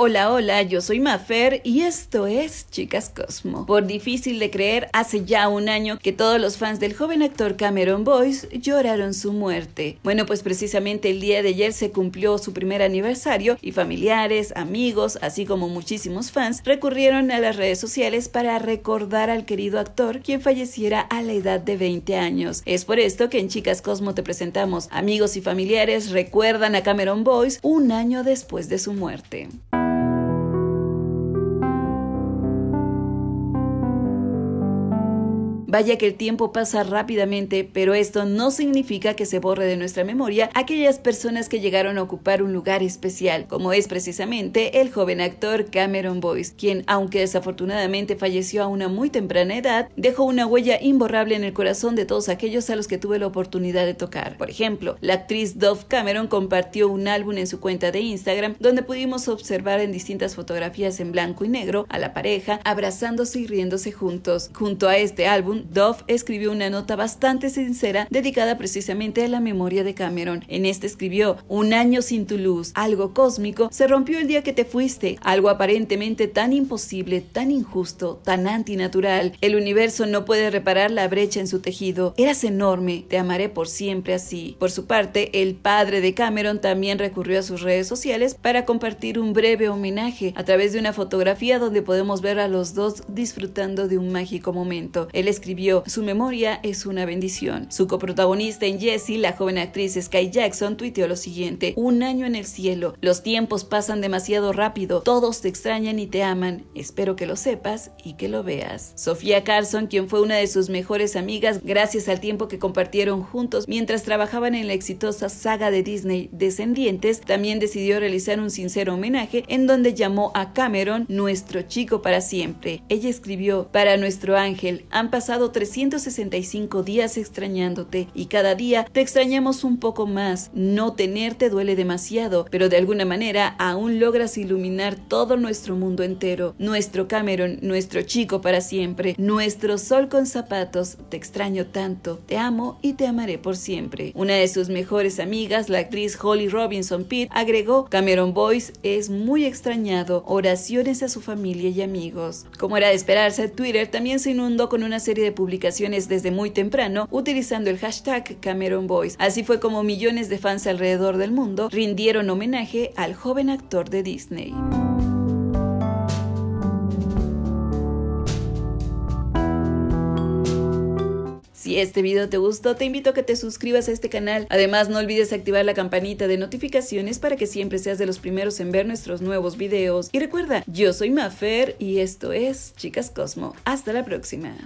Hola, hola, yo soy Mafer y esto es Chicas Cosmo. Por difícil de creer, hace ya un año que todos los fans del joven actor Cameron Boyce lloraron su muerte. Bueno, pues precisamente el día de ayer se cumplió su primer aniversario y familiares, amigos, así como muchísimos fans recurrieron a las redes sociales para recordar al querido actor quien falleciera a la edad de 20 años. Es por esto que en Chicas Cosmo te presentamos amigos y familiares recuerdan a Cameron Boyce un año después de su muerte. Vaya que el tiempo pasa rápidamente, pero esto no significa que se borre de nuestra memoria aquellas personas que llegaron a ocupar un lugar especial, como es precisamente el joven actor Cameron Boyce, quien, aunque desafortunadamente falleció a una muy temprana edad, dejó una huella imborrable en el corazón de todos aquellos a los que tuve la oportunidad de tocar. Por ejemplo, la actriz Dove Cameron compartió un álbum en su cuenta de Instagram donde pudimos observar en distintas fotografías en blanco y negro a la pareja abrazándose y riéndose juntos. Junto a este álbum Duff Dove escribió una nota bastante sincera dedicada precisamente a la memoria de Cameron. En esta escribió, un año sin tu luz, algo cósmico, se rompió el día que te fuiste, algo aparentemente tan imposible, tan injusto, tan antinatural. El universo no puede reparar la brecha en su tejido. Eras enorme, te amaré por siempre así. Por su parte, el padre de Cameron también recurrió a sus redes sociales para compartir un breve homenaje a través de una fotografía donde podemos ver a los dos disfrutando de un mágico momento. El su memoria es una bendición. Su coprotagonista en Jessie, la joven actriz Sky Jackson, tuiteó lo siguiente: Un año en el cielo. Los tiempos pasan demasiado rápido. Todos te extrañan y te aman. Espero que lo sepas y que lo veas. Sofía Carson, quien fue una de sus mejores amigas gracias al tiempo que compartieron juntos mientras trabajaban en la exitosa saga de Disney Descendientes, también decidió realizar un sincero homenaje en donde llamó a Cameron nuestro chico para siempre. Ella escribió, para nuestro ángel, han pasado 365 días extrañándote y cada día te extrañamos un poco más. No tenerte duele demasiado, pero de alguna manera aún logras iluminar todo nuestro mundo entero. Nuestro Cameron, nuestro chico para siempre, nuestro sol con zapatos, te extraño tanto, te amo y te amaré por siempre. Una de sus mejores amigas, la actriz Holly Robinson Pitt, agregó, Cameron Boyce es muy extrañado, oraciones a su familia y amigos. Como era de esperarse, Twitter también se inundó con una serie de publicaciones desde muy temprano utilizando el hashtag Cameron Boys. Así fue como millones de fans alrededor del mundo rindieron homenaje al joven actor de Disney. Si este video te gustó, te invito a que te suscribas a este canal. Además, no olvides activar la campanita de notificaciones para que siempre seas de los primeros en ver nuestros nuevos videos. Y recuerda, yo soy Mafer y esto es Chicas Cosmo. Hasta la próxima.